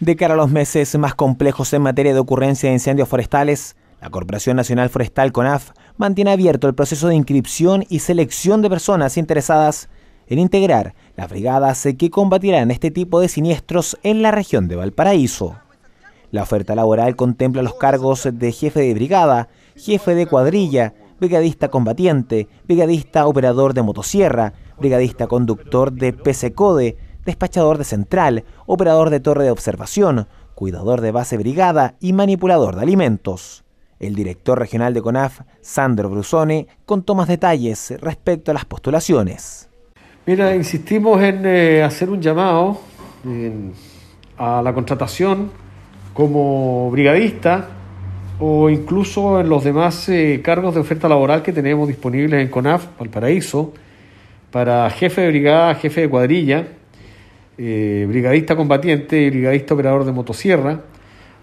De cara a los meses más complejos en materia de ocurrencia de incendios forestales, la Corporación Nacional Forestal CONAF mantiene abierto el proceso de inscripción y selección de personas interesadas en integrar las brigadas que combatirán este tipo de siniestros en la región de Valparaíso. La oferta laboral contempla los cargos de jefe de brigada, jefe de cuadrilla, brigadista combatiente, brigadista operador de motosierra, brigadista conductor de PC Code, despachador de central, operador de torre de observación, cuidador de base brigada y manipulador de alimentos. El director regional de CONAF, Sandro Brusone, contó más detalles respecto a las postulaciones. Mira, insistimos en eh, hacer un llamado a la contratación como brigadista o incluso en los demás eh, cargos de oferta laboral que tenemos disponibles en CONAF, Valparaíso, para jefe de brigada, jefe de cuadrilla, eh, brigadista combatiente y brigadista operador de motosierra,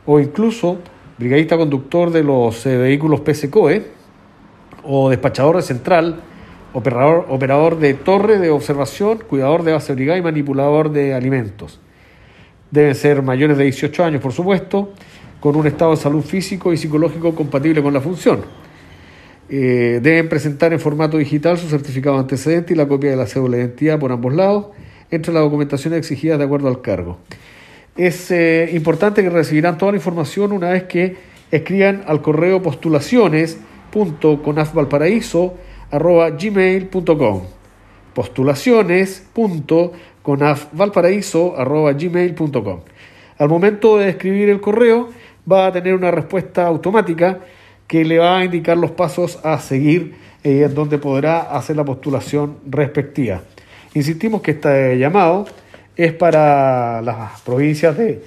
o incluso brigadista conductor de los eh, vehículos PSCOE, o despachador de central, operador, operador de torre de observación, cuidador de base brigada y manipulador de alimentos. Deben ser mayores de 18 años, por supuesto, con un estado de salud físico y psicológico compatible con la función. Eh, deben presentar en formato digital su certificado antecedente y la copia de la cédula de identidad por ambos lados entre la documentación exigida de acuerdo al cargo. Es eh, importante que recibirán toda la información una vez que escriban al correo postulaciones.conafvalparaíso.gmail.com postulaciones.conafvalparaíso.gmail.com Al momento de escribir el correo va a tener una respuesta automática que le va a indicar los pasos a seguir en eh, donde podrá hacer la postulación respectiva. Insistimos que este llamado es para las provincias de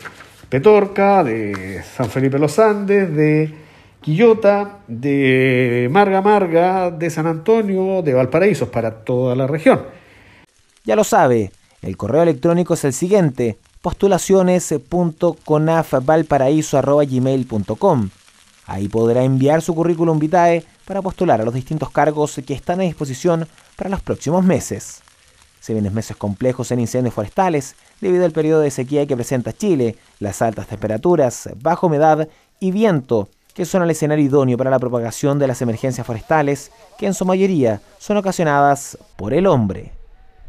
Petorca, de San Felipe los Andes, de Quillota, de Marga Marga, de San Antonio, de Valparaíso, para toda la región. Ya lo sabe, el correo electrónico es el siguiente, postulaciones.conafvalparaíso.com Ahí podrá enviar su currículum vitae para postular a los distintos cargos que están a disposición para los próximos meses. Se vienen meses complejos en incendios forestales debido al periodo de sequía que presenta Chile, las altas temperaturas, baja humedad y viento, que son el escenario idóneo para la propagación de las emergencias forestales, que en su mayoría son ocasionadas por el hombre.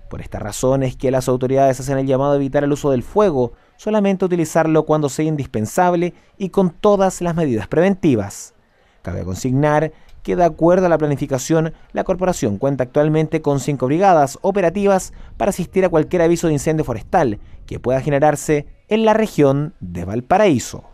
Por esta razón es que las autoridades hacen el llamado a evitar el uso del fuego, solamente utilizarlo cuando sea indispensable y con todas las medidas preventivas. Cabe consignar que de acuerdo a la planificación, la corporación cuenta actualmente con cinco brigadas operativas para asistir a cualquier aviso de incendio forestal que pueda generarse en la región de Valparaíso.